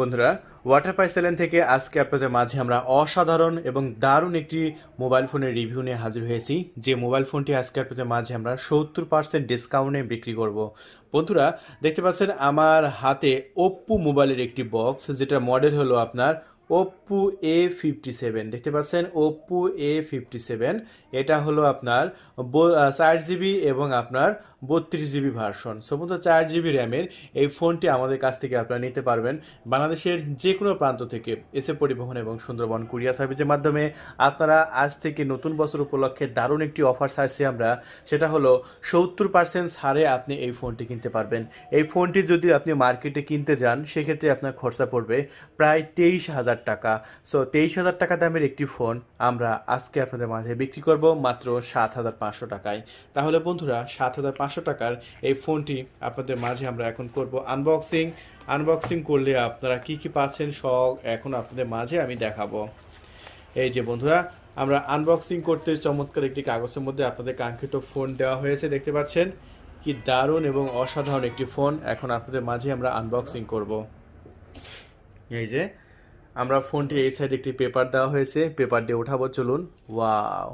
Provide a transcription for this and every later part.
বন্ধুরা ওয়াটার পাইসেলেন থেকে আজকে আপনাদের মাঝে আমরা অসাধারণ এবং দারুণ একটি মোবাইল ফোনের রিভিউ নিয়ে হাজির হয়েছি যে মোবাইল ফোনটি আজকে আপনাদের মাঝে আমরা সত্তর পার্সেন্ট ডিসকাউন্টে বিক্রি করব। বন্ধুরা দেখতে পাচ্ছেন আমার হাতে ওপ্পো মোবাইলের একটি বক্স যেটা মডেল হলো আপনার ওপ্পো এ ফিফটি সেভেন দেখতে পাচ্ছেন ওপ্পো এ ফিফটি সেভেন এটা হলো আপনার চার জিবি এবং আপনার বত্রিশ জিবি ভার্সন সম্ভবত চার জিবি র্যামের এই ফোনটি আমাদের কাছ থেকে আপনারা নিতে পারবেন বাংলাদেশের যে কোনো প্রান্ত থেকে এসে পরিবহন এবং সুন্দরবন কুরিয়া সার্ভিসের মাধ্যমে আপনারা আজ থেকে নতুন বছর উপলক্ষে দারুণ একটি অফার ছাড়ছি আমরা সেটা হলো সত্তর পার্সেন্ট ছাড়ে আপনি এই ফোনটি কিনতে পারবেন এই ফোনটি যদি আপনি মার্কেটে কিনতে যান সেক্ষেত্রে আপনার খরচা পড়বে প্রায় তেইশ হাজার টাকা সো তেইশ হাজার টাকা দামের একটি ফোন আমরা আজকে আপনাদের মাঝে বিক্রি করব মাত্র সাত হাজার পাঁচশো টাকায় তাহলে বন্ধুরা সাত হাজার পাঁচশো টাকার এই ফোনটি আপনাদের মাঝে আমরা এখন করব আনবক্সিং আনবক্সিং করলে আপনারা কি কি পাচ্ছেন সব এখন আপনাদের মাঝে আমি দেখাবো এই যে বন্ধুরা আমরা আনবক্সিং করতে চমৎকার একটি কাগজের মধ্যে আপনাদের কাঙ্ক্ষিত ফোন দেওয়া হয়েছে দেখতে পাচ্ছেন কি দারুণ এবং অসাধারণ একটি ফোন এখন আপনাদের মাঝে আমরা আনবক্সিং করব এই যে আমরা ফোনটির এই সাইডে একটি পেপার দেওয়া হয়েছে পেপার দিয়ে উঠাবো চলুন ওয়াও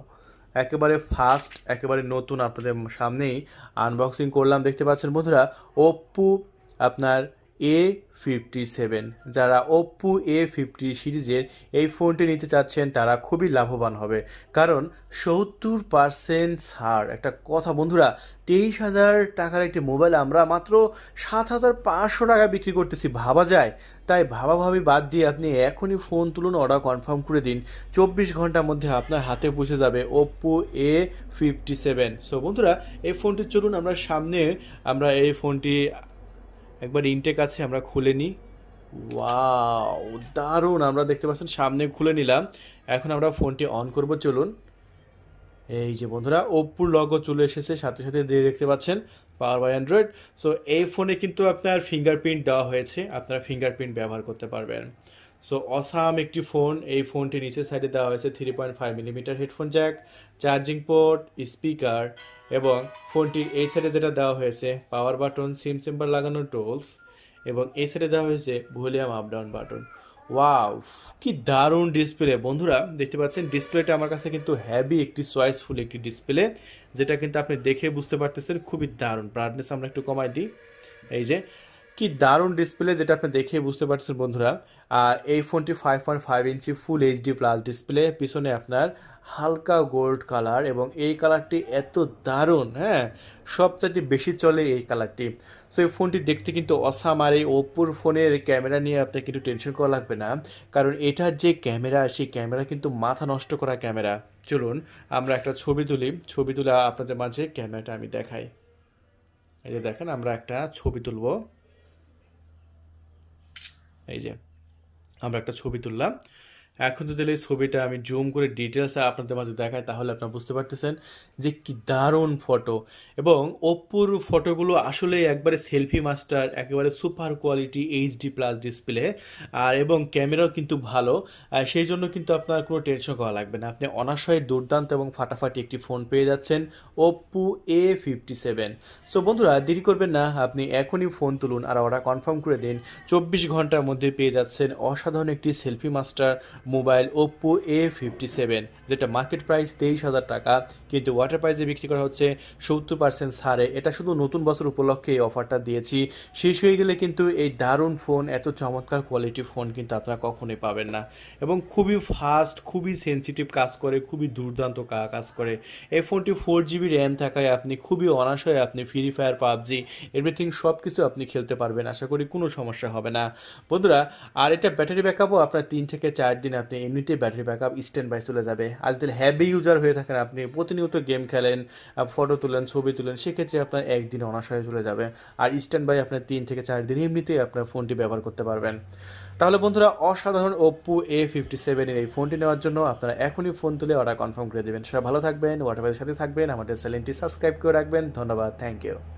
একেবারে ফাস্ট একেবারে নতুন আপনাদের সামনেই আনবক্সিং করলাম দেখতে পাচ্ছেন বন্ধুরা ওপ্পো আপনার এ ফিফটি সেভেন যারা ওপ্পো এ ফিফটি সিরিজের এই ফোনটি নিতে চাচ্ছেন তারা খুবই লাভবান হবে কারণ সত্তর পার্সেন্ট ছাড় একটা কথা বন্ধুরা তেইশ হাজার টাকার একটি মোবাইল আমরা মাত্র সাত হাজার পাঁচশো টাকা বিক্রি করতেছি ভাবা যায় তাই ভাবাভাবি বাদ দিয়ে আপনি এখনই ফোন তুলুন অর্ডার কনফার্ম করে দিন চব্বিশ ঘন্টার মধ্যে আপনার হাতে পৌঁছে যাবে Oppo A fifty seven so বন্ধুরা এই ফোনটি চলুন আমরা সামনে আমরা এই ফোনটি একবার ইনটেক আছে আমরা খুলে নিই ওয়াও দারুণ আমরা দেখতে পাচ্ছেন সামনে খুলে নিলাম এখন আমরা ফোনটি অন করব চলুন এই যে বন্ধুরা ওপ্পোর লগও চলে এসেছে সাথে সাথে দিয়ে দেখতে পাচ্ছেন পাওয়ার বাই অ্যান্ড্রয়েড সো এই ফোনে কিন্তু আপনার ফিঙ্গারপ্রিন্ট দেওয়া হয়েছে আপনারা ফিঙ্গারপ্রিন্ট ব্যবহার করতে পারবেন সো অসাম একটি ফোন এই ফোনটি নিচের সাইডে দেওয়া হয়েছে three point five millimeter headphone jack charging port speaker এবং ফোনটির এই সাইডে যেটা দেওয়া হয়েছে পাওয়ার বাটন সিম সিম্বার লাগানোর টোলস এবং এই সাইডে দেওয়া হয়েছে volume up down button wow কি দারুণ ডিসপ্লে বন্ধুরা দেখতে পাচ্ছেন ডিসপ্লেটা আমার কাছে কিন্তু হ্যাভি একটি চয়েসফুল একটি ডিসপ্লে যেটা কিন্তু আপনি দেখে বুঝতে পারতেছেন খুবই দারুণ ব্রাইটনেস আমরা একটু কমাই দিই এই যে কি দারুণ ডিসপ্লে যেটা আপনি দেখে বুঝতে পারছেন বন্ধুরা আর এই ফোনটি five point five inch full HD plus display পিছনে আপনার হালকা গোল্ড কালার এবং এই কালারটি এত দারুণ হ্যাঁ সবচেয়ে বেশি চলে এই কালারটি সো এই ফোনটি দেখতে কিন্তু অসাম আর এই ওপোর ফোনের ক্যামেরা নিয়ে আপনাকে কিন্তু টেনশন করা লাগবে না কারণ এটার যে ক্যামেরা সেই ক্যামেরা কিন্তু মাথা নষ্ট করা ক্যামেরা চলুন আমরা একটা ছবি তুলি ছবি তুলে আপনাদের মাঝে ক্যামেরাটা আমি দেখাই এই যে দেখেন আমরা একটা ছবি তুলব এই যে আমরা একটা ছবি তুললাম এখন যদি এই ছবিটা আমি জুম করে ডিটেলসে আপনাদের মাঝে দেখাই তাহলে আপনারা বুঝতে পারতেছেন যে কি দারুণ ফটো এবং ওপ্পোর ফটোগুলো আসলে একবারে সেলফি মাস্টার একেবারে super quality HD plus display আর এবং ক্যামেরাও কিন্তু ভালো সেই জন্য কিন্তু আপনার কোনো টেনশন করা লাগবে না আপনি অনাশয় দুর্দান্ত এবং ফাটাফাটি একটি ফোন পেয়ে যাচ্ছেন Oppo A fifty seven so বন্ধুরা দেরি করবেন না আপনি এখনই ফোন তুলুন আর অর্ডার কনফার্ম করে দিন চব্বিশ ঘন্টার মধ্যে পেয়ে যাচ্ছেন অসাধারণ একটি selfie master mobile Oppo A fifty seven যেটা মার্কেট প্রাইস তেইশ হাজার টাকা কিন্তু ওয়াটার প্রাইসে বিক্রি করা হচ্ছে সত্তর পার্সেন্ট ছাড়ে এটা শুধু নতুন বছর উপলক্ষে এই অফারটা দিয়েছি শেষ হয়ে গেলে কিন্তু এই দারুণ ফোন এত চমৎকার কোয়ালিটি ফোন কিন্তু আপনারা কখনোই পাবেন না এবং খুবই ফাস্ট খুবই সেন্সিটিভ কাজ করে খুবই দুর্দান্ত কাজ করে এই ফোনটি ফোর জিবি র্যাম থাকায় আপনি খুবই অনাশয়ে আপনি ফ্রি ফায়ার পাবজি এভরিথিং সব কিছু আপনি খেলতে পারবেন আশা করি কোনো সমস্যা হবে না বন্ধুরা আর এটা ব্যাটারি ব্যাকআপও আপনার তিন থেকে চার দিন আপনি এমনিতে battery backup standby চলে যাবে আর যদি হ্যাভি ইউজার হয়ে থাকেন আপনি প্রতিনিয়ত গেম খেলেন ফটো তুলেন ছবি তুলেন সেক্ষেত্রে আপনার একদিন অনাশয়ে চলে যাবে আর স্ট্যান্ড বাই আপনার তিন থেকে চার দিন এমনিতেই আপনার ফোনটি ব্যবহার করতে পারবেন তাহলে বন্ধুরা অসাধারণ ওপ্পো এ ফিফটি সেভেনের এই ফোনটি নেওয়ার জন্য আপনারা এখনই ফোন তুলে অর্ডার কনফার্ম করে দেবেন সবাই ভালো থাকবেন ওয়াটার সাথে থাকবেন আমাদের চ্যানেলটি সাবস্ক্রাইব করে রাখবেন ধন্যবাদ থ্যাংক ইউ